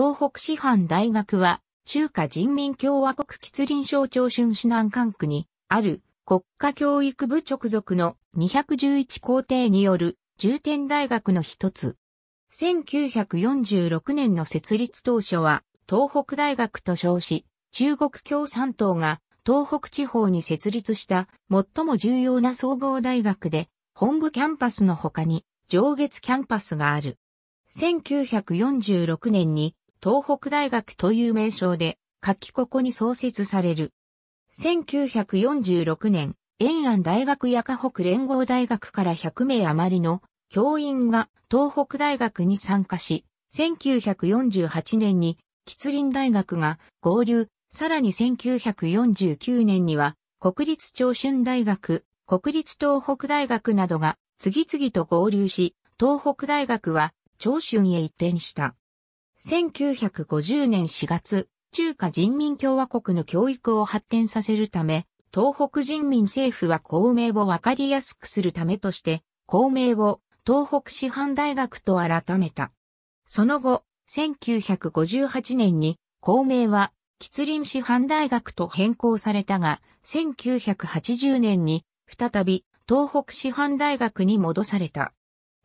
東北師範大学は、中華人民共和国吉林省長春市南管区にある国家教育部直属の211校庭による重点大学の一つ。1946年の設立当初は東北大学と称し、中国共産党が東北地方に設立した最も重要な総合大学で、本部キャンパスの他に上月キャンパスがある。1946年に東北大学という名称で、夏季ここに創設される。1946年、延安大学や河北連合大学から100名余りの教員が東北大学に参加し、1948年に吉林大学が合流、さらに1949年には国立長春大学、国立東北大学などが次々と合流し、東北大学は長春へ移転した。1950年4月、中華人民共和国の教育を発展させるため、東北人民政府は公明をわかりやすくするためとして、公明を東北師範大学と改めた。その後、1958年に公明は吉林師範大学と変更されたが、1980年に再び東北師範大学に戻された。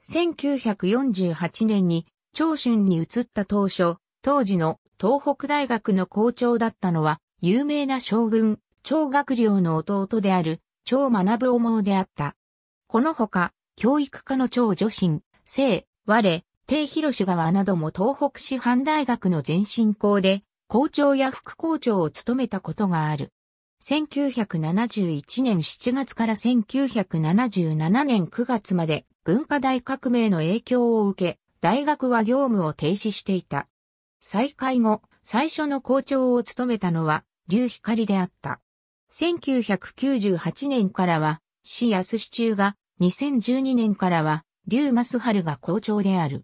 1948年に長春に移った当初、当時の東北大学の校長だったのは、有名な将軍、長学寮の弟である、長学おもであった。このほか、教育科の長女心、聖、我、帝広川なども東北師範大学の前進校で、校長や副校長を務めたことがある。1971年7月から1977年9月まで文化大革命の影響を受け、大学は業務を停止していた。再開後、最初の校長を務めたのは、劉光であった。1998年からは、市安市中が、2012年からは、劉正春が校長である。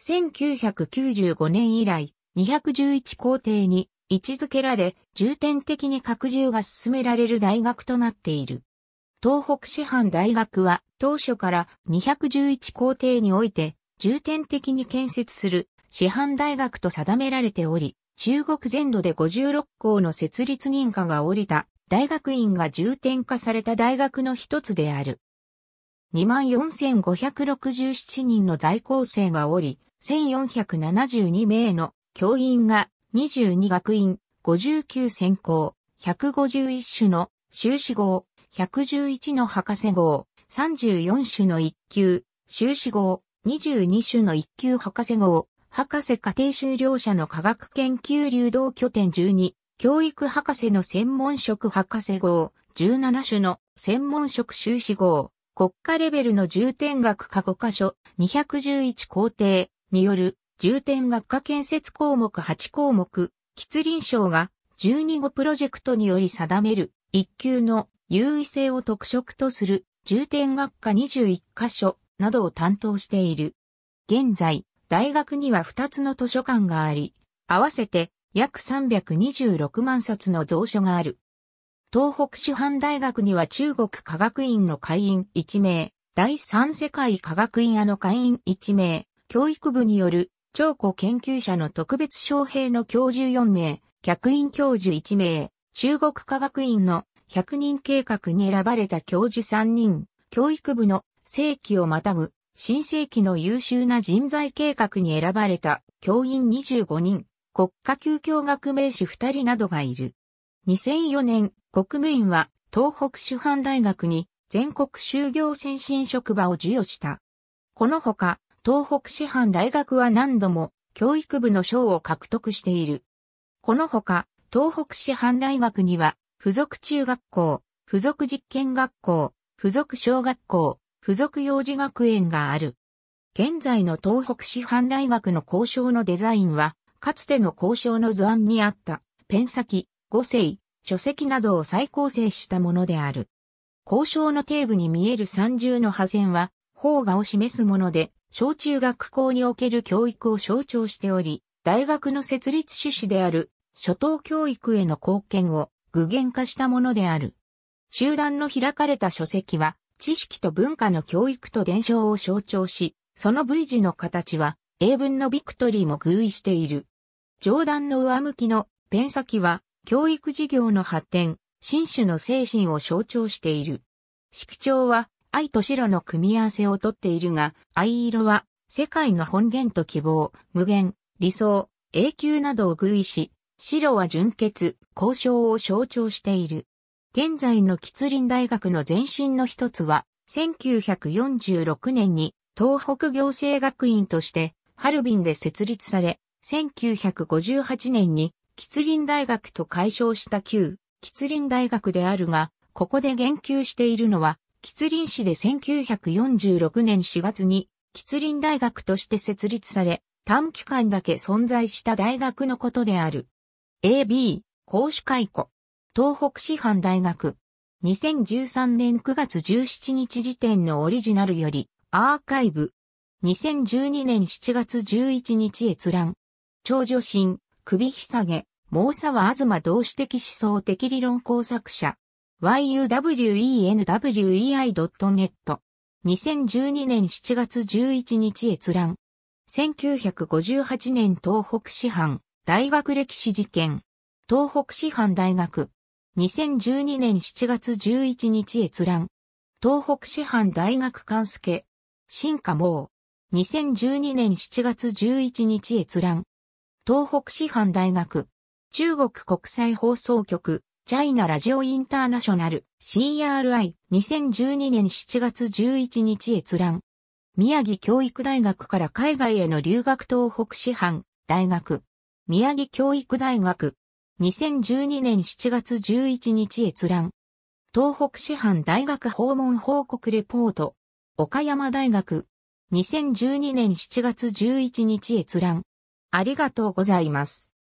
1995年以来、211校庭に位置づけられ、重点的に拡充が進められる大学となっている。東北師範大学は当初から211校庭において重点的に建設する師範大学と定められており、中国全土で56校の設立認可が下りた大学院が重点化された大学の一つである。24,567人の在校生がおり、1472名の教員が22学院、59専攻、151種の修士号、111の博士号、34種の一級、修士号、22種の一級博士号、博士課程修了者の科学研究流動拠点12、教育博士の専門職博士号、17種の専門職修士号、国家レベルの重点学科5箇所、211工程による重点学科建設項目8項目、吉林省が12号プロジェクトにより定める一級の優位性を特色とする重点学科21箇所、などを担当している。現在、大学には2つの図書館があり、合わせて約326万冊の蔵書がある。東北師範大学には中国科学院の会員1名、第三世界科学院あの会員1名、教育部による超古研究者の特別招聘の教授4名、客員教授1名、中国科学院の100人計画に選ばれた教授3人、教育部の世紀をまたぐ、新世紀の優秀な人材計画に選ばれた教員25人、国家級教学名士2人などがいる。2004年、国務院は東北主犯大学に全国就業先進職場を授与した。このほか、東北師範大学は何度も教育部の賞を獲得している。このほか、東北師範大学には、付属中学校、付属実験学校、付属小学校、付属幼児学園がある。現在の東北師範大学の校章のデザインは、かつての校章の図案にあった、ペン先、五声、書籍などを再構成したものである。校章の底部に見える三重の破線は、方画を示すもので、小中学校における教育を象徴しており、大学の設立趣旨である、初等教育への貢献を具現化したものである。集団の開かれた書籍は、知識と文化の教育と伝承を象徴し、その V 字の形は英文のビクトリーも偶意している。上段の上向きのペン先は教育事業の発展、新種の精神を象徴している。色調は愛と白の組み合わせをとっているが、藍色は世界の本源と希望、無限、理想、永久などを偶意し、白は純潔、交渉を象徴している。現在の吉林大学の前身の一つは、1946年に東北行政学院としてハルビンで設立され、1958年に吉林大学と解消した旧吉林大学であるが、ここで言及しているのは、吉林市で1946年4月に吉林大学として設立され、短期間だけ存在した大学のことである。AB、公主解雇。東北師範大学。2013年9月17日時点のオリジナルより、アーカイブ。2012年7月11日閲覧。長女心、首ひさげ、毛沢東同志的思想的理論工作者。yuwenwei.net。2012年7月11日閲覧。1958年東北師範、大学歴史事件。東北師範大学。2012年7月11日閲覧。東北師範大学関助。新加盟。2012年7月11日閲覧。東北師範大学。中国国際放送局。チャイナラジオインターナショナル CRI 2012年7月11日閲覧。宮城教育大学から海外への留学東北師範大学。宮城教育大学2012年7月11日閲覧。東北師範大学訪問報告レポート。岡山大学。2012年7月11日閲覧。ありがとうございます。